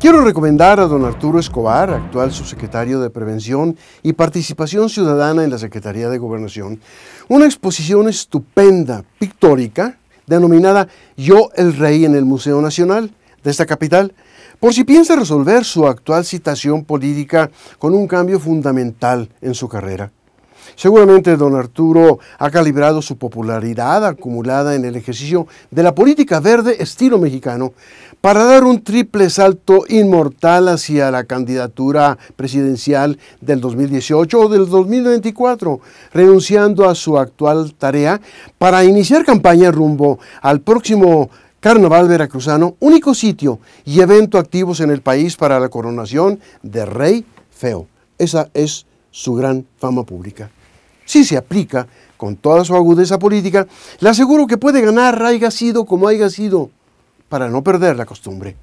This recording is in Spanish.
Quiero recomendar a don Arturo Escobar, actual subsecretario de Prevención y Participación Ciudadana en la Secretaría de Gobernación, una exposición estupenda, pictórica, denominada Yo el Rey en el Museo Nacional de esta capital, por si piensa resolver su actual situación política con un cambio fundamental en su carrera. Seguramente don Arturo ha calibrado su popularidad acumulada en el ejercicio de la política verde estilo mexicano para dar un triple salto inmortal hacia la candidatura presidencial del 2018 o del 2024, renunciando a su actual tarea para iniciar campaña rumbo al próximo Carnaval Veracruzano, único sitio y evento activos en el país para la coronación de Rey Feo. Esa es su gran fama pública si se aplica con toda su agudeza política, le aseguro que puede ganar, haya sido como haya sido, para no perder la costumbre.